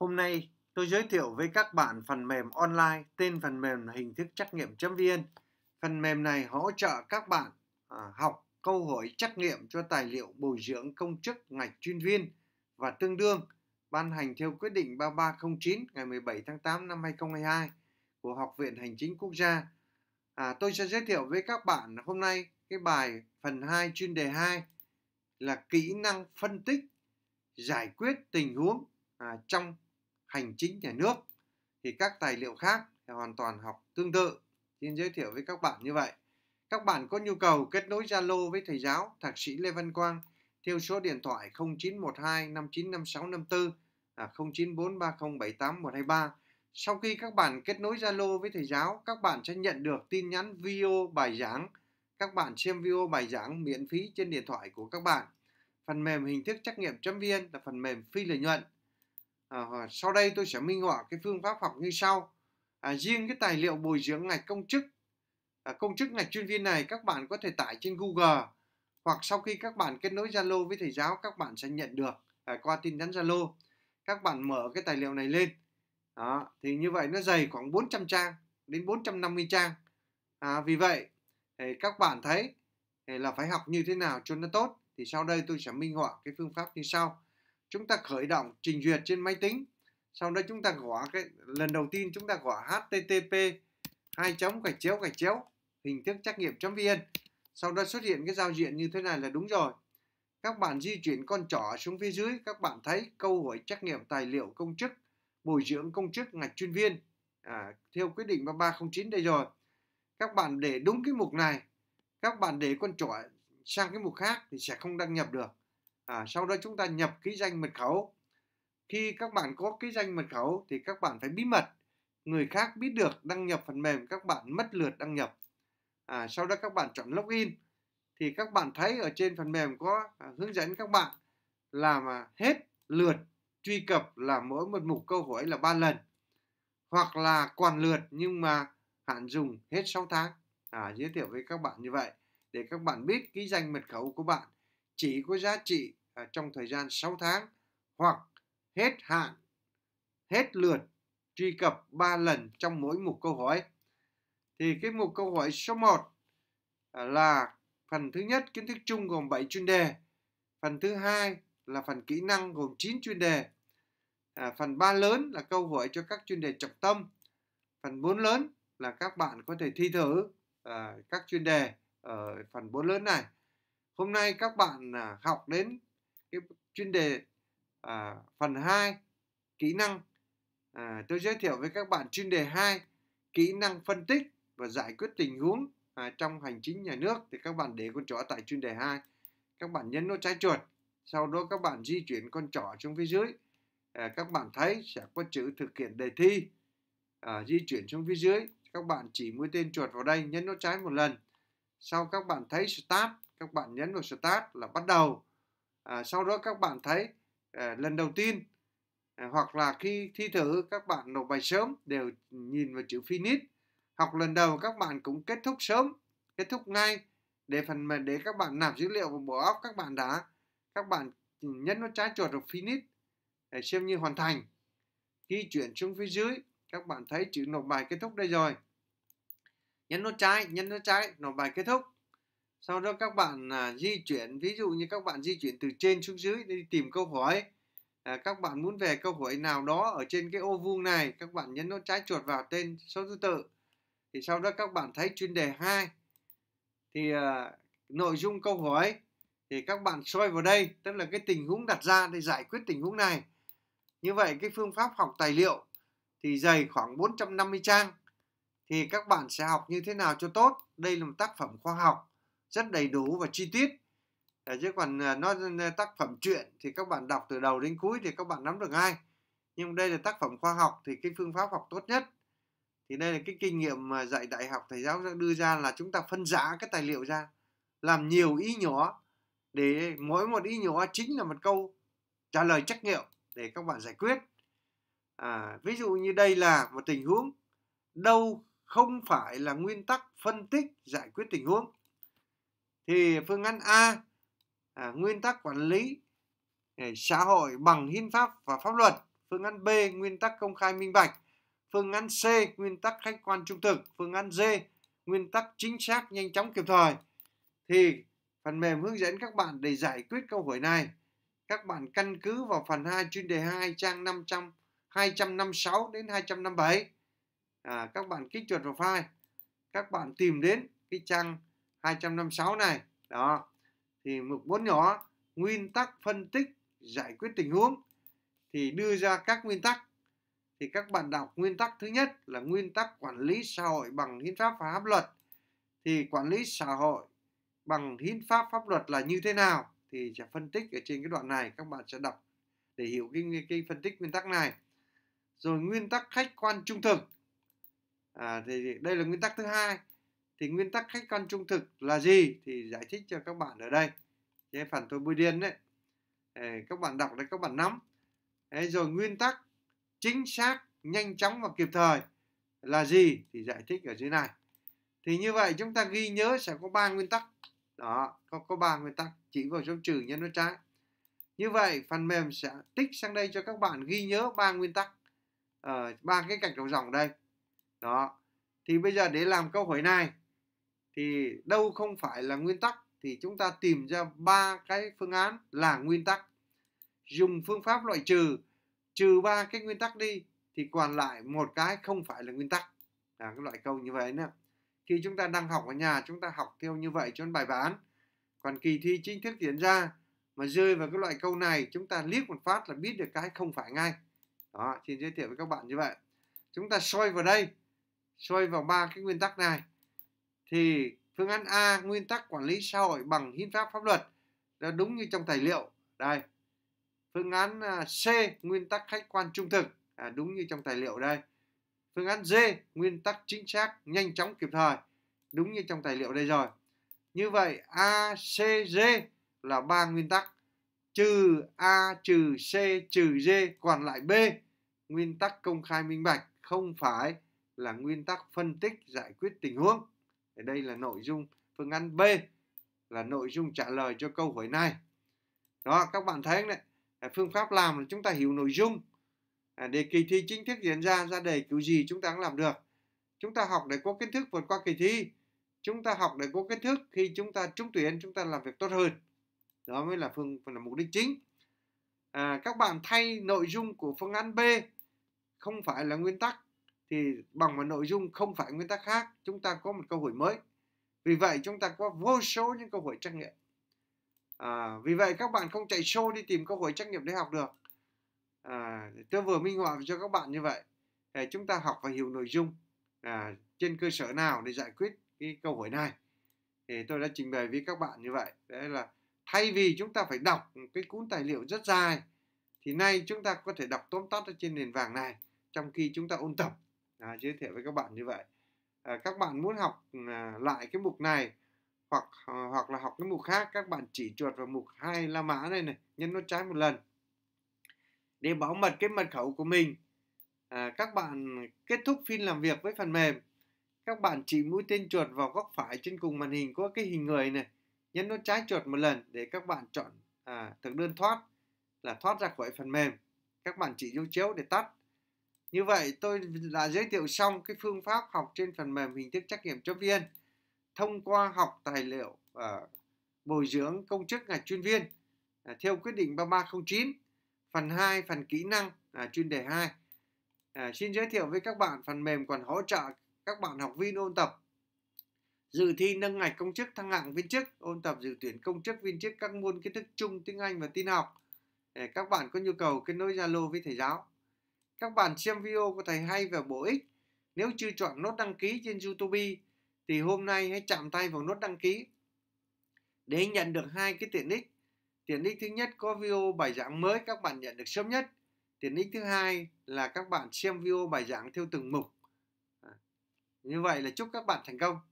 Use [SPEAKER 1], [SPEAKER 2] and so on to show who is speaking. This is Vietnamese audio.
[SPEAKER 1] Hôm nay tôi giới thiệu với các bạn phần mềm online tên phần mềm là hình thức trắc nghiệm chấm viên Phần mềm này hỗ trợ các bạn à, học câu hỏi trắc nghiệm cho tài liệu bồi dưỡng công chức ngạch chuyên viên và tương đương ban hành theo quyết định 3309 ngày 17 tháng 8 năm 2022 của Học viện Hành chính Quốc gia. À, tôi sẽ giới thiệu với các bạn hôm nay cái bài phần 2 chuyên đề 2 là kỹ năng phân tích giải quyết tình huống à, trong hành chính nhà nước thì các tài liệu khác thì hoàn toàn học tương tự xin giới thiệu với các bạn như vậy các bạn có nhu cầu kết nối Zalo với thầy giáo thạc sĩ Lê Văn Quang theo số điện thoại 0912 595654 à, 0943078123 sau khi các bạn kết nối Zalo với thầy giáo các bạn sẽ nhận được tin nhắn video bài giảng các bạn xem video bài giảng miễn phí trên điện thoại của các bạn phần mềm hình thức trắc nghiệm chấm viên là phần mềm phi lợi nhuận À, sau đây tôi sẽ minh họa cái phương pháp học như sau. À, riêng cái tài liệu bồi dưỡng ngạch công chức, à, công chức ngạch chuyên viên này các bạn có thể tải trên Google hoặc sau khi các bạn kết nối Zalo với thầy giáo các bạn sẽ nhận được à, qua tin nhắn Zalo. Các bạn mở cái tài liệu này lên. Đó, thì như vậy nó dày khoảng 400 trang đến 450 trang. À, vì vậy thì các bạn thấy là phải học như thế nào cho nó tốt thì sau đây tôi sẽ minh họa cái phương pháp như sau chúng ta khởi động trình duyệt trên máy tính sau đó chúng ta gõ cái lần đầu tiên chúng ta gõ http hai chấm gạch chéo gạch chéo hình thức trắc nghiệm chấm vn sau đó xuất hiện cái giao diện như thế này là đúng rồi các bạn di chuyển con trỏ xuống phía dưới các bạn thấy câu hỏi trắc nghiệm tài liệu công chức bồi dưỡng công chức ngạch chuyên viên à, theo quyết định 3309 đây rồi các bạn để đúng cái mục này các bạn để con trỏ sang cái mục khác thì sẽ không đăng nhập được à, sau đó chúng ta nhập ký danh mật khẩu khi các bạn có ký danh mật khẩu thì các bạn phải bí mật người khác biết được đăng nhập phần mềm các bạn mất lượt đăng nhập à, sau đó các bạn chọn login thì các bạn thấy ở trên phần mềm có à, hướng dẫn các bạn làm à, hết lượt truy cập là mỗi một mục câu hỏi là 3 lần hoặc là còn lượt nhưng mà hạn dùng hết 6 tháng à, giới thiệu với các bạn như vậy để các bạn biết ký danh mật khẩu của bạn chỉ có giá trị trong thời gian 6 tháng hoặc hết hạn, hết lượt truy cập 3 lần trong mỗi mục câu hỏi. Thì cái mục câu hỏi số 1 à, là phần thứ nhất kiến thức chung gồm 7 chuyên đề, phần thứ hai là phần kỹ năng gồm 9 chuyên đề. À, phần 3 lớn là câu hỏi cho các chuyên đề trọng tâm. Phần 4 lớn là các bạn có thể thi thử à, các chuyên đề ở phần 4 lớn này. Hôm nay các bạn à, học đến cái chuyên đề à, phần 2 kỹ năng. À, tôi giới thiệu với các bạn chuyên đề 2 kỹ năng phân tích và giải quyết tình huống à, trong hành chính nhà nước thì các bạn để con chó tại chuyên đề 2. Các bạn nhấn nút trái chuột, sau đó các bạn di chuyển con chó xuống phía dưới. À, các bạn thấy sẽ có chữ thực hiện đề thi à, di chuyển xuống phía dưới các bạn chỉ mũi tên chuột vào đây nhấn nút trái một lần sau các bạn thấy start các bạn nhấn vào Start là bắt đầu à, sau đó các bạn thấy à, lần đầu tiên à, hoặc là khi thi thử các bạn nộp bài sớm đều nhìn vào chữ Finish học lần đầu các bạn cũng kết thúc sớm kết thúc ngay để phần mềm để các bạn nạp dữ liệu vào bộ óc các bạn đã các bạn nhấn nút trái chuột vào Finish để xem như hoàn thành khi chuyển xuống phía dưới các bạn thấy chữ nộp bài kết thúc đây rồi nhấn nút trái nhấn nút trái nộp bài kết thúc sau đó các bạn à, di chuyển ví dụ như các bạn di chuyển từ trên xuống dưới đi tìm câu hỏi à, các bạn muốn về câu hỏi nào đó ở trên cái ô vuông này các bạn nhấn nút trái chuột vào tên số thứ tự thì sau đó các bạn thấy chuyên đề 2 thì à, nội dung câu hỏi thì các bạn soi vào đây tức là cái tình huống đặt ra để giải quyết tình huống này như vậy cái phương pháp học tài liệu thì dày khoảng 450 trang thì các bạn sẽ học như thế nào cho tốt đây là một tác phẩm khoa học rất đầy đủ và chi tiết chứ còn à, nó tác phẩm truyện thì các bạn đọc từ đầu đến cuối thì các bạn nắm được ngay nhưng đây là tác phẩm khoa học thì cái phương pháp học tốt nhất thì đây là cái kinh nghiệm mà dạy đại học thầy giáo đưa ra là chúng ta phân giá cái tài liệu ra làm nhiều ý nhỏ để mỗi một ý nhỏ chính là một câu trả lời trắc nghiệm để các bạn giải quyết à, ví dụ như đây là một tình huống đâu không phải là nguyên tắc phân tích giải quyết tình huống thì phương án A à, nguyên tắc quản lý à, xã hội bằng hiến pháp và pháp luật phương án B nguyên tắc công khai minh bạch phương án C nguyên tắc khách quan trung thực phương án D nguyên tắc chính xác nhanh chóng kịp thời thì phần mềm hướng dẫn các bạn để giải quyết câu hỏi này các bạn căn cứ vào phần 2 chuyên đề 2 trang 500 256 đến 257 à, các bạn kích chuột vào file các bạn tìm đến cái trang 256 này đó thì mục 4 nhỏ nguyên tắc phân tích giải quyết tình huống thì đưa ra các nguyên tắc thì các bạn đọc nguyên tắc thứ nhất là nguyên tắc quản lý xã hội bằng hiến pháp và pháp luật thì quản lý xã hội bằng hiến pháp pháp luật là như thế nào thì sẽ phân tích ở trên cái đoạn này các bạn sẽ đọc để hiểu cái, cái phân tích nguyên tắc này rồi nguyên tắc khách quan trung thực à, thì đây là nguyên tắc thứ hai thì nguyên tắc khách quan trung thực là gì thì giải thích cho các bạn ở đây cái phần tôi bôi điên đấy các bạn đọc đấy các bạn nắm rồi nguyên tắc chính xác nhanh chóng và kịp thời là gì thì giải thích ở dưới này thì như vậy chúng ta ghi nhớ sẽ có ba nguyên tắc đó có có ba nguyên tắc chỉ vào số trừ nhân với trái như vậy phần mềm sẽ tích sang đây cho các bạn ghi nhớ ba nguyên tắc ờ, ba cái cạnh đầu dòng đây đó thì bây giờ để làm câu hỏi này thì đâu không phải là nguyên tắc thì chúng ta tìm ra ba cái phương án là nguyên tắc dùng phương pháp loại trừ trừ ba cái nguyên tắc đi thì còn lại một cái không phải là nguyên tắc là cái loại câu như vậy nữa khi chúng ta đang học ở nhà chúng ta học theo như vậy cho bài bán còn kỳ thi chính thức diễn ra mà rơi vào cái loại câu này chúng ta liếc một phát là biết được cái không phải ngay đó xin giới thiệu với các bạn như vậy chúng ta soi vào đây soi vào ba cái nguyên tắc này thì phương án A nguyên tắc quản lý xã hội bằng hiến pháp pháp luật là đúng như trong tài liệu đây phương án à, C nguyên tắc khách quan trung thực à, đúng như trong tài liệu đây phương án D nguyên tắc chính xác nhanh chóng kịp thời đúng như trong tài liệu đây rồi như vậy A C D là ba nguyên tắc trừ A trừ C trừ D còn lại B nguyên tắc công khai minh bạch không phải là nguyên tắc phân tích giải quyết tình huống thì đây là nội dung phương án B là nội dung trả lời cho câu hỏi này. Đó, các bạn thấy đấy, à, phương pháp làm là chúng ta hiểu nội dung. À, để kỳ thi chính thức diễn ra, ra đề kiểu gì chúng ta cũng làm được. Chúng ta học để có kiến thức vượt qua kỳ thi. Chúng ta học để có kiến thức khi chúng ta trúng tuyển, chúng ta làm việc tốt hơn. Đó mới là phương là mục đích chính. À, các bạn thay nội dung của phương án B không phải là nguyên tắc thì bằng một nội dung không phải nguyên tắc khác chúng ta có một cơ hội mới vì vậy chúng ta có vô số những cơ hội trắc nghiệm à, vì vậy các bạn không chạy show đi tìm cơ hội trắc nghiệm để học được à, tôi vừa minh họa cho các bạn như vậy để chúng ta học và hiểu nội dung à, trên cơ sở nào để giải quyết cái câu hỏi này thì tôi đã trình bày với các bạn như vậy đấy là thay vì chúng ta phải đọc cái cuốn tài liệu rất dài thì nay chúng ta có thể đọc tóm tắt ở trên nền vàng này trong khi chúng ta ôn tập à, giới thiệu với các bạn như vậy à, các bạn muốn học à, lại cái mục này hoặc à, hoặc là học cái mục khác các bạn chỉ chuột vào mục hai la mã này này nhấn nó trái một lần để bảo mật cái mật khẩu của mình à, các bạn kết thúc phiên làm việc với phần mềm các bạn chỉ mũi tên chuột vào góc phải trên cùng màn hình có cái hình người này nhấn nó trái chuột một lần để các bạn chọn à, thực đơn thoát là thoát ra khỏi phần mềm các bạn chỉ dấu chiếu để tắt như vậy tôi đã giới thiệu xong cái phương pháp học trên phần mềm hình thức trắc nghiệm chấm viên thông qua học tài liệu và ờ, bồi dưỡng công chức ngành chuyên viên à, theo quyết định 3309 phần 2 phần kỹ năng uh, chuyên đề 2. Uh, à, xin giới thiệu với các bạn phần mềm còn hỗ trợ các bạn học viên ôn tập dự thi nâng ngạch công chức thăng hạng viên chức ôn tập dự tuyển công chức viên chức các môn kiến thức chung tiếng Anh và tin học để các bạn có nhu cầu kết nối Zalo với thầy giáo các bạn xem video của thầy hay và bổ ích. Nếu chưa chọn nút đăng ký trên YouTube thì hôm nay hãy chạm tay vào nút đăng ký để nhận được hai cái tiện ích. Tiện ích thứ nhất có video bài giảng mới các bạn nhận được sớm nhất. Tiện ích thứ hai là các bạn xem video bài giảng theo từng mục. À, như vậy là chúc các bạn thành công.